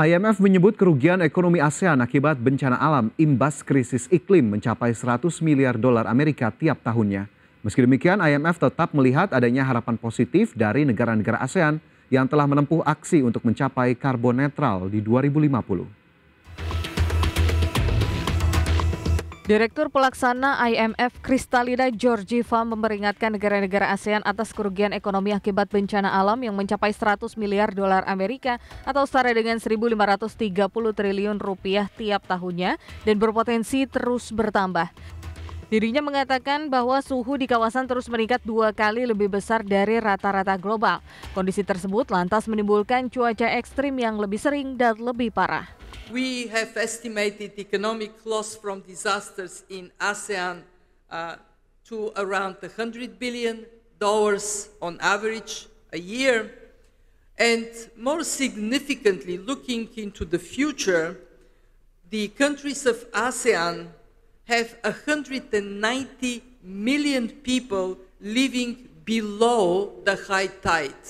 IMF menyebut kerugian ekonomi ASEAN akibat bencana alam imbas krisis iklim mencapai 100 miliar dolar Amerika tiap tahunnya. Meski demikian, IMF tetap melihat adanya harapan positif dari negara-negara ASEAN yang telah menempuh aksi untuk mencapai karbon netral di 2050. Direktur Pelaksana IMF Kristalina Georgieva memperingatkan negara-negara ASEAN atas kerugian ekonomi akibat bencana alam yang mencapai 100 miliar dolar Amerika atau setara dengan 1.530 triliun rupiah tiap tahunnya dan berpotensi terus bertambah. Dirinya mengatakan bahwa suhu di kawasan terus meningkat dua kali lebih besar dari rata-rata global. Kondisi tersebut lantas menimbulkan cuaca ekstrim yang lebih sering dan lebih parah. we have estimated economic loss from disasters in ASEAN uh, to around $100 billion on average a year. And more significantly, looking into the future, the countries of ASEAN have 190 million people living below the high tide.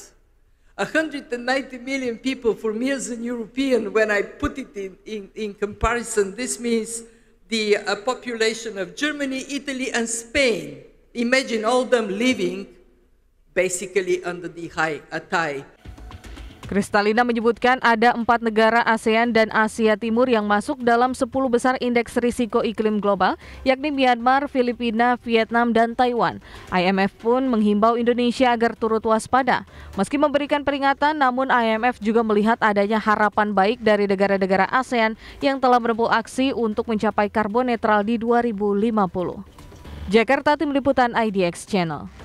190 million people for me as an European, when I put it in, in, in comparison, this means the uh, population of Germany, Italy, and Spain. Imagine all them living basically under the high, a high uh, Kristalina menyebutkan ada empat negara ASEAN dan Asia Timur yang masuk dalam 10 besar indeks risiko iklim global, yakni Myanmar, Filipina, Vietnam, dan Taiwan. IMF pun menghimbau Indonesia agar turut waspada. Meski memberikan peringatan, namun IMF juga melihat adanya harapan baik dari negara-negara ASEAN yang telah menempuh aksi untuk mencapai karbon netral di 2050. Jakarta Tim Liputan IDX Channel.